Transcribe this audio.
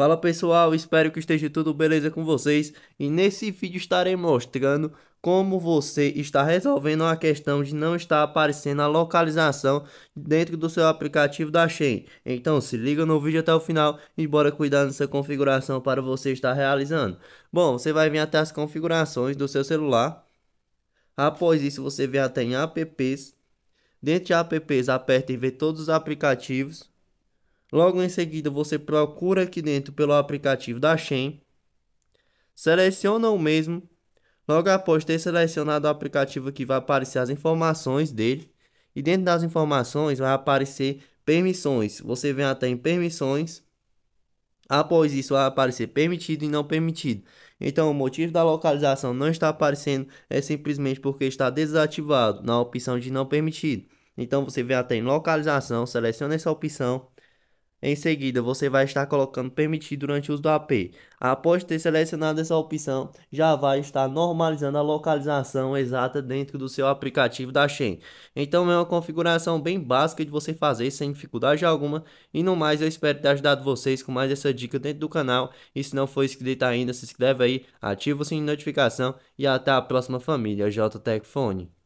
Fala pessoal, espero que esteja tudo beleza com vocês e nesse vídeo estarei mostrando como você está resolvendo a questão de não estar aparecendo a localização dentro do seu aplicativo da Shein. Então se liga no vídeo até o final e bora cuidar dessa configuração para você estar realizando. Bom, você vai vir até as configurações do seu celular. Após isso você vem até em apps. Dentro de apps aperta e vê todos os aplicativos. Logo em seguida, você procura aqui dentro pelo aplicativo da Shen. Seleciona o mesmo. Logo após ter selecionado o aplicativo aqui, vai aparecer as informações dele. E dentro das informações vai aparecer permissões. Você vem até em permissões. Após isso vai aparecer permitido e não permitido. Então o motivo da localização não está aparecendo é simplesmente porque está desativado na opção de não permitido. Então você vem até em localização, seleciona essa opção em seguida, você vai estar colocando permitir durante o uso do AP. Após ter selecionado essa opção, já vai estar normalizando a localização exata dentro do seu aplicativo da Shen. Então é uma configuração bem básica de você fazer sem dificuldade alguma. E no mais, eu espero ter ajudado vocês com mais essa dica dentro do canal. E se não for inscrito ainda, se inscreve aí, ativa o sininho de notificação e até a próxima família JTEC Fone.